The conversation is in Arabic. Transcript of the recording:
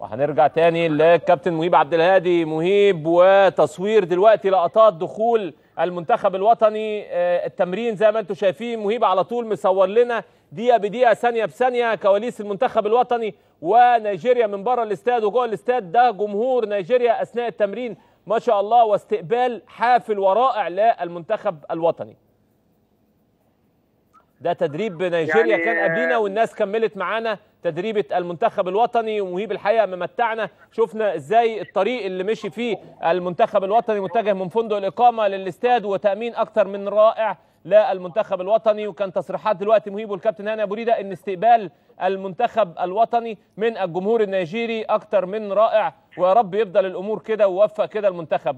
وهنرجع تاني للكابتن مهيب عبد الهادي مهيب وتصوير دلوقتي لقطات دخول المنتخب الوطني آه، التمرين زي ما انتم شايفين مهيب على طول مصور لنا دقيقه بدقيقه ثانيه بثانيه كواليس المنتخب الوطني ونيجيريا من بره الاستاد وجوه الاستاد ده جمهور نيجيريا اثناء التمرين ما شاء الله واستقبال حافل ورائع للمنتخب الوطني ده تدريب نيجيريا يعني كان قبلينا والناس كملت معانا تدريبة المنتخب الوطني ومهيب الحقيقة ممتعنا شفنا ازاي الطريق اللي مشي فيه المنتخب الوطني متجه من فندق الإقامة للاستاد وتأمين أكتر من رائع للمنتخب الوطني وكان تصريحات دلوقتي مهيب والكابتن هاني ابو ريده ان استقبال المنتخب الوطني من الجمهور النيجيري أكثر من رائع ويا رب يفضل الامور كده ويوفق كده المنتخب